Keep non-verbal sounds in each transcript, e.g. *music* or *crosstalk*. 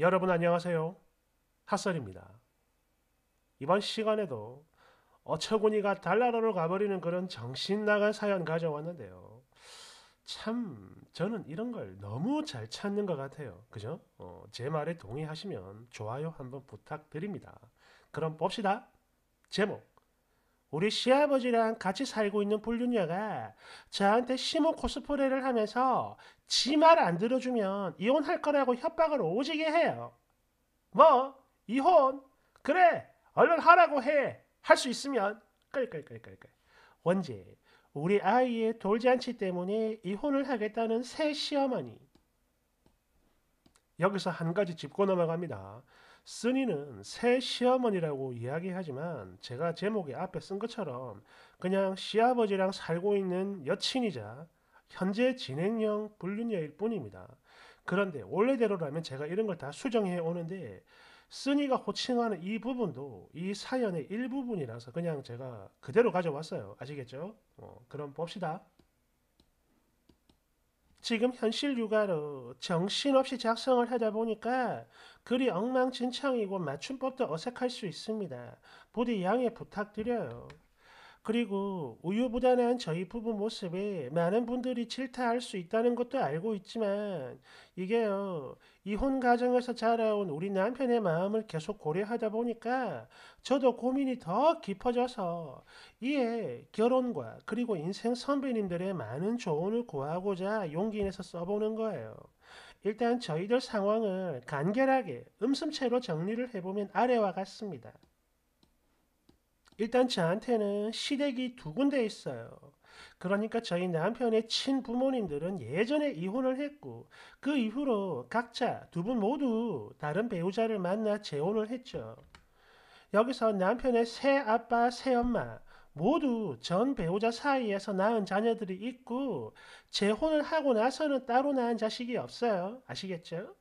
여러분 안녕하세요. 핫설입니다. 이번 시간에도 어처구니가 달나라로 가버리는 그런 정신 나간 사연 가져왔는데요. 참 저는 이런 걸 너무 잘 찾는 것 같아요. 그죠? 어, 제 말에 동의하시면 좋아요 한번 부탁드립니다. 그럼 봅시다. 제목 우리 시아버지랑 같이 살고 있는 불륜녀가 저한테 심호 코스프레를 하면서 지 말 안 들어주면 이혼할 거라고 협박을 오지게 해요. 뭐 이혼 그래 얼른 하라고 해할 수 있으면 끌끌끌끌끌 원제 우리 아이의 돌잔치 때문에 이혼을 하겠다는 새 시어머니 여기서 한 가지 짚고 넘어갑니다. 쓰니는 새 시어머니라고 이야기하지만 제가 제목에 앞에 쓴 것처럼 그냥 시아버지랑 살고 있는 여친이자 현재 진행형 불륜녀일 뿐입니다. 그런데 원래대로라면 제가 이런 걸다 수정해 오는데 쓰니가 호칭하는 이 부분도 이 사연의 일부분이라서 그냥 제가 그대로 가져왔어요. 아시겠죠? 어, 그럼 봅시다. 지금 현실 육아로 정신없이 작성을 하다 보니까 글이 엉망진창이고 맞춤법도 어색할 수 있습니다. 부디 양해 부탁드려요. 그리고 우유부단한 저희 부부 모습에 많은 분들이 질타할 수 있다는 것도 알고 있지만 이게요. 이혼 가정에서 자라온 우리 남편의 마음을 계속 고려하다 보니까 저도 고민이 더 깊어져서 이에 결혼과 그리고 인생 선배님들의 많은 조언을 구하고자 용기 내서 써보는 거예요. 일단 저희들 상황을 간결하게 음슴채로 정리를 해보면 아래와 같습니다. 일단 저한테는 시댁이 두 군데 있어요. 그러니까 저희 남편의 친부모님들은 예전에 이혼을 했고 그 이후로 각자 두 분 모두 다른 배우자를 만나 재혼을 했죠. 여기서 남편의 새 아빠, 새 엄마 모두 전 배우자 사이에서 낳은 자녀들이 있고 재혼을 하고 나서는 따로 낳은 자식이 없어요. 아시겠죠?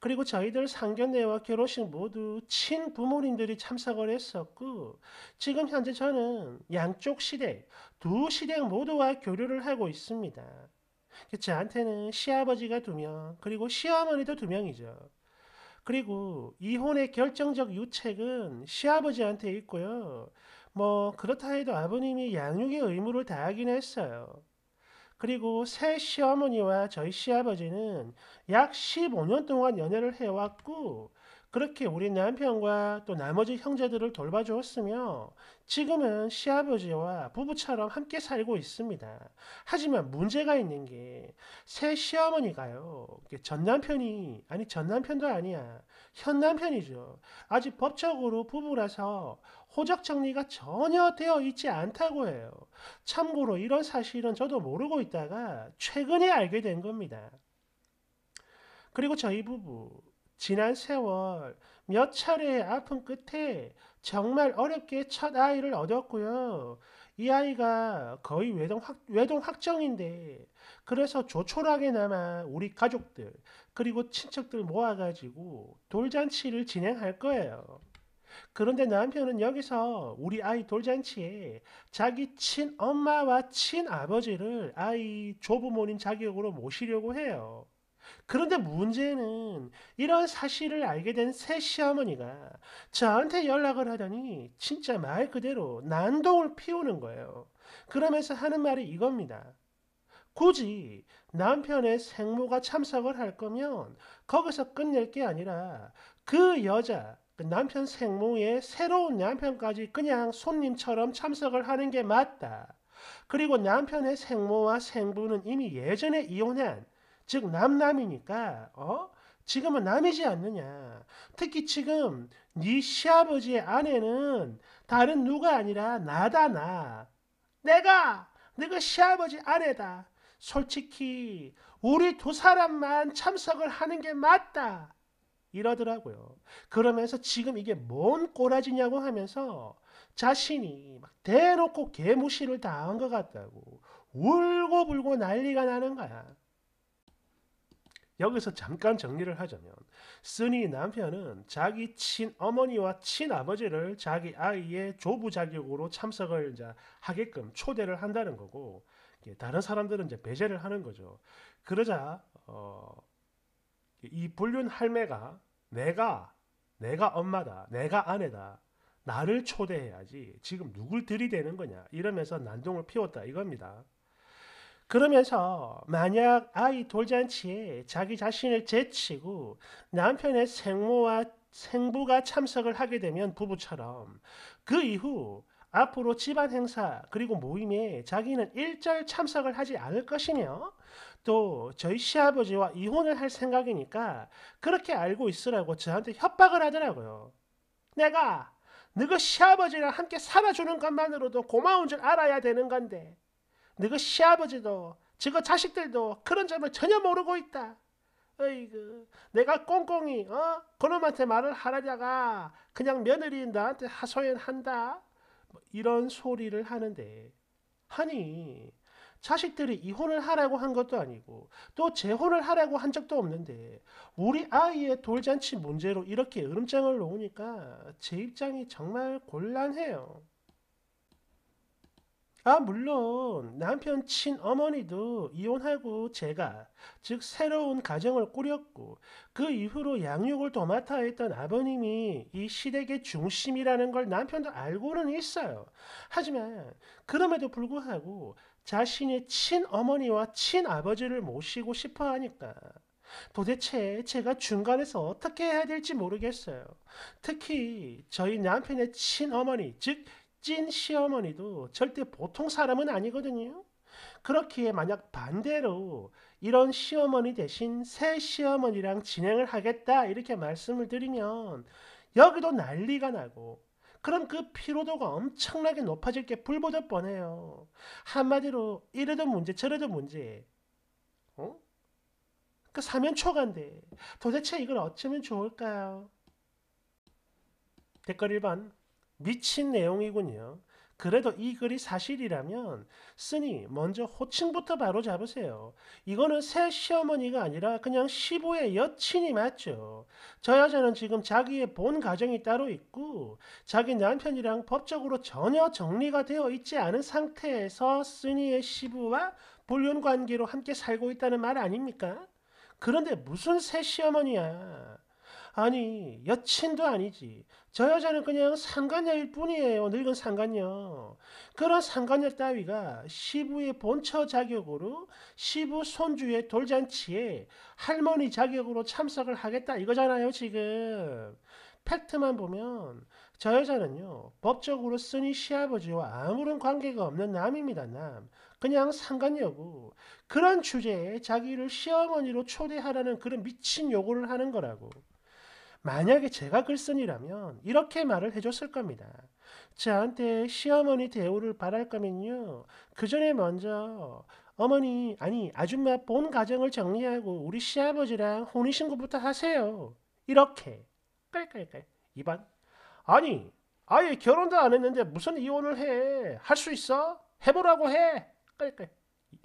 그리고 저희들 상견례와 결혼식 모두 친부모님들이 참석을 했었고 지금 현재 저는 양쪽 시댁 두 시댁 모두와 교류를 하고 있습니다. 그 저한테는 시아버지가 두 명, 그리고 시어머니도 두 명이죠. 그리고 이혼의 결정적 유책은 시아버지한테 있고요. 뭐 그렇다 해도 아버님이 양육의 의무를 다하긴 했어요. 그리고 새 시어머니와 저희 시아버지는 약 15년 동안 연애를 해왔고 그렇게 우리 남편과 또 나머지 형제들을 돌봐주었으며 지금은 시아버지와 부부처럼 함께 살고 있습니다. 하지만 문제가 있는 게 새 시어머니가요. 전 남편이 아니 전 남편도 아니야. 현 남편이죠. 아직 법적으로 부부라서 호적 정리가 전혀 되어 있지 않다고 해요. 참고로 이런 사실은 저도 모르고 있다가 최근에 알게 된 겁니다. 그리고 저희 부부 지난 세월 몇 차례의 아픔 끝에 정말 어렵게 첫 아이를 얻었고요. 이 아이가 거의 외동, 확, 외동 확정인데 그래서 조촐하게나마 우리 가족들 그리고 친척들 모아가지고 돌잔치를 진행할 거예요. 그런데 남편은 여기서 우리 아이 돌잔치에 자기 친엄마와 친아버지를 아이 조부모님 자격으로 모시려고 해요. 그런데 문제는 이런 사실을 알게 된 새 시어머니가 저한테 연락을 하더니 진짜 말 그대로 난동을 피우는 거예요. 그러면서 하는 말이 이겁니다. 굳이 남편의 생모가 참석을 할 거면 거기서 끝낼 게 아니라 그 여자, 그 남편 생모의 새로운 남편까지 그냥 손님처럼 참석을 하는 게 맞다. 그리고 남편의 생모와 생부는 이미 예전에 이혼한 즉 남남이니까 어? 지금은 남이지 않느냐. 특히 지금 네 시아버지의 아내는 다른 누가 아니라 나다 나. 내가 내가 시아버지 아내다. 솔직히 우리 두 사람만 참석을 하는 게 맞다. 이러더라고요. 그러면서 지금 이게 뭔 꼬라지냐고 하면서 자신이 막 대놓고 개무시를 당한 것 같다고 울고불고 난리가 나는 거야. 여기서 잠깐 정리를 하자면 쓰니 남편은 자기 친어머니와 친아버지를 자기 아이의 조부 자격으로 참석을 이제 하게끔 초대를 한다는 거고 다른 사람들은 이제 배제를 하는 거죠. 그러자 어, 이 불륜 할매가 내가 내가 엄마다 내가 아내다 나를 초대해야지 지금 누굴 들이대는 거냐 이러면서 난동을 피웠다 이겁니다. 그러면서 만약 아이 돌잔치에 자기 자신을 제치고 남편의 생모와 생부가 참석을 하게 되면 부부처럼 그 이후 앞으로 집안 행사 그리고 모임에 자기는 일절 참석을 하지 않을 것이며 또 저희 시아버지와 이혼을 할 생각이니까 그렇게 알고 있으라고 저한테 협박을 하더라고요. 내가 너희 시아버지랑 함께 살아주는 것만으로도 고마운 줄 알아야 되는 건데 너희 시아버지도 지그 자식들도 그런 점을 전혀 모르고 있다. 어이구, 내가 꽁꽁이 어 그놈한테 말을 하라다가 그냥 며느리 나한테 하소연한다. 뭐 이런 소리를 하는데 아니 자식들이 이혼을 하라고 한 것도 아니고 또 재혼을 하라고 한 적도 없는데 우리 아이의 돌잔치 문제로 이렇게 으름장을 놓으니까 제 입장이 정말 곤란해요. 아, 물론 남편 친어머니도 이혼하고 제가 즉 새로운 가정을 꾸렸고 그 이후로 양육을 도맡아 했던 아버님이 이 시댁의 중심이라는 걸 남편도 알고는 있어요. 하지만 그럼에도 불구하고 자신의 친어머니와 친아버지를 모시고 싶어 하니까 도대체 제가 중간에서 어떻게 해야 될지 모르겠어요. 특히 저희 남편의 친어머니, 즉찐 시어머니도 절대 보통 사람은 아니거든요. 그렇기에 만약 반대로 이런 시어머니 대신 새 시어머니랑 진행을 하겠다 이렇게 말씀을 드리면 여기도 난리가 나고 그럼 그 피로도가 엄청나게 높아질 게 불보듯 뻔해요. 한마디로 이래도 문제 저래도 문제. 어? 그 사면 초간데 도대체 이걸 어쩌면 좋을까요? 댓글 1번 미친 내용이군요. 그래도 이 글이 사실이라면 쓰니 먼저 호칭부터 바로 잡으세요. 이거는 새 시어머니가 아니라 그냥 시부의 여친이 맞죠. 저 여자는 지금 자기의 본 가정이 따로 있고 자기 남편이랑 법적으로 전혀 정리가 되어 있지 않은 상태에서 쓰니의 시부와 불륜 관계로 함께 살고 있다는 말 아닙니까? 그런데 무슨 새 시어머니야. 아니 여친도 아니지. 저 여자는 그냥 상간녀일 뿐이에요. 늙은 상간녀. 그런 상간녀 따위가 시부의 본처 자격으로 시부 손주의 돌잔치에 할머니 자격으로 참석을 하겠다 이거잖아요 지금. 팩트만 보면 저 여자는요 법적으로 쓰니 시아버지와 아무런 관계가 없는 남입니다 남 그냥 상관녀고 그런 주제에 자기를 시어머니로 초대하라는 그런 미친 요구를 하는 거라고 만약에 제가 글쓴이라면 이렇게 말을 해줬을 겁니다. 저한테 시어머니 대우를 바랄 거면요. 그 전에 먼저 어머니, 아니, 아줌마 본 가정을 정리하고 우리 시아버지랑 혼인신고부터 하세요. 이렇게. 깔깔깔. 2번. 아니, 아예 결혼도 안 했는데 무슨 이혼을 해? 할 수 있어? 해보라고 해. 깔깔.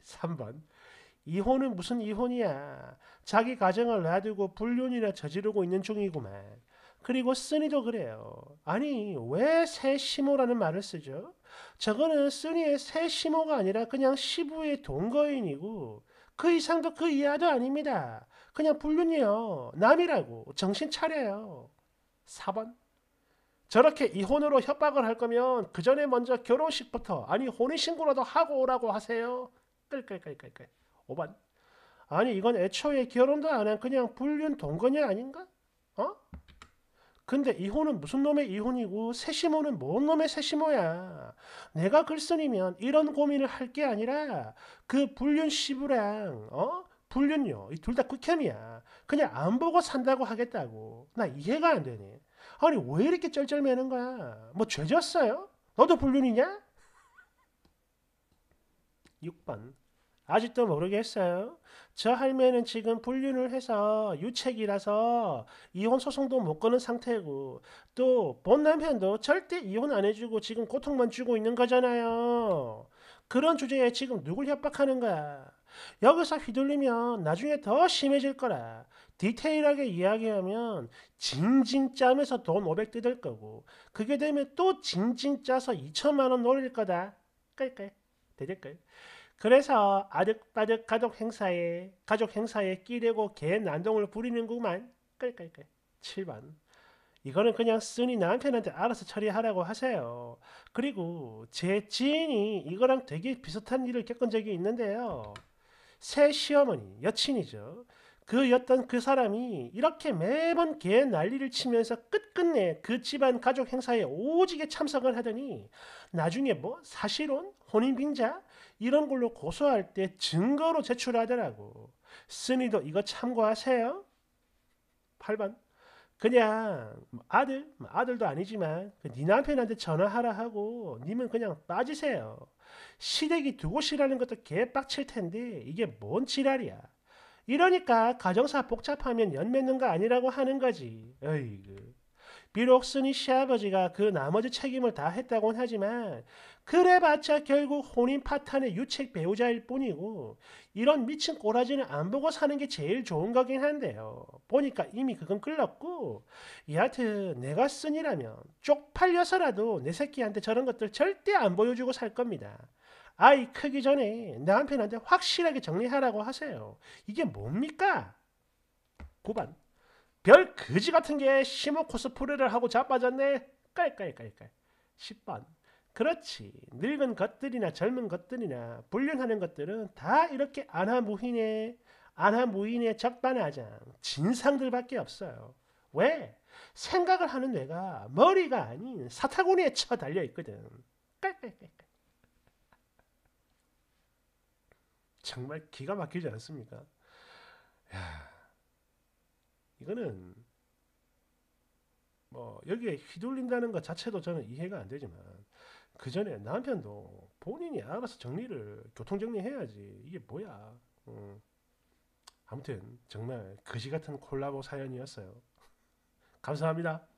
3번. 이혼은 무슨 이혼이야. 자기 가정을 놔두고 불륜이나 저지르고 있는 중이구만. 그리고 쓰니도 그래요. 아니 왜 새시모라는 말을 쓰죠? 저거는 쓰니의 새시모가 아니라 그냥 시부의 동거인이고 그 이상도 그 이하도 아닙니다. 그냥 불륜이요. 남이라고 정신 차려요. 4번 저렇게 이혼으로 협박을 할 거면 그 전에 먼저 결혼식부터 아니 혼인신고라도 하고 오라고 하세요. 끌끌끌끌끌. 오반. 아니 이건 애초에 결혼도 안 한 그냥 불륜 동거녀 아닌가? 어? 근데 이혼은 무슨 놈의 이혼이고 세시모는 뭔 놈의 세시모야. 내가 글쓴이면 이런 고민을 할 게 아니라 그 불륜 시부랑 어? 불륜요. 이둘다 극혐이야. 그냥 안 보고 산다고 하겠다고. 나 이해가 안 되네. 아니 왜 이렇게 쩔쩔매는 거야. 뭐 죄졌어요? 너도 불륜이냐? 6번 *laughs* 아직도 모르겠어요. 저 할매는 지금 불륜을 해서 유책이라서 이혼 소송도 못 거는 상태고 또 본 남편도 절대 이혼 안 해주고 지금 고통만 주고 있는 거잖아요. 그런 주제에 지금 누굴 협박하는 거야. 여기서 휘둘리면 나중에 더 심해질 거라. 디테일하게 이야기하면 징징 짜면서 돈500 뜯을 거고 그게 되면 또 징징 짜서 2천만 원 노릴 거다. 깔깔. 대댓글. 그래서 아득바득 가족 행사에 가족 행사에 끼대고 개 난동을 부리는구만. 끌끌끌. 7번. 이거는 그냥 쓰니 남편한테 알아서 처리하라고 하세요. 그리고 제 지인이 이거랑 되게 비슷한 일을 겪은 적이 있는데요. 새 시어머니, 여친이죠. 그였던 그 사람이 이렇게 매번 개 난리를 치면서 끝끝내 그 집안 가족 행사에 오지게 참석을 하더니 나중에 뭐 사실혼, 혼인빙자, 이런 걸로 고소할 때 증거로 제출하더라고. 스니도 이거 참고하세요. 8번. 그냥 아들, 아들도 아니지만 그 네 남편한테 전화하라 하고 님은 그냥 빠지세요. 시댁이 두 곳이라는 것도 개빡칠 텐데 이게 뭔 지랄이야. 이러니까 가정사 복잡하면 연 맺는 거 아니라고 하는 거지. 어이구. 비록 쓰니 시아버지가 그 나머지 책임을 다 했다곤 하지만 그래봤자 결국 혼인 파탄의 유책 배우자일 뿐이고 이런 미친 꼬라지는 안 보고 사는 게 제일 좋은 거긴 한데요. 보니까 이미 그건 끌렀고 여하튼 내가 쓰니라면 쪽팔려서라도 내 새끼한테 저런 것들 절대 안 보여주고 살 겁니다. 아이 크기 전에 남편한테 확실하게 정리하라고 하세요. 이게 뭡니까? 9반 별 거지 같은 게 심호 코스프레를 하고 자빠졌네. 깔깔깔깔. 10번. 그렇지. 늙은 것들이나 젊은 것들이나 불륜하는 것들은 다 이렇게 안하무인의 안하무인의 적반하장 진상들밖에 없어요. 왜? 생각을 하는 뇌가 머리가 아닌 사타구니에 쳐 달려 있거든. 깔깔깔깔. 정말 기가 막히지 않습니까? 야. 이거는 뭐 여기에 휘둘린다는 것 자체도 저는 이해가 안 되지만 그 전에 남편도 본인이 알아서 정리를 교통정리해야지 이게 뭐야 음. 아무튼 정말 거지 같은 콜라보 사연이었어요 감사합니다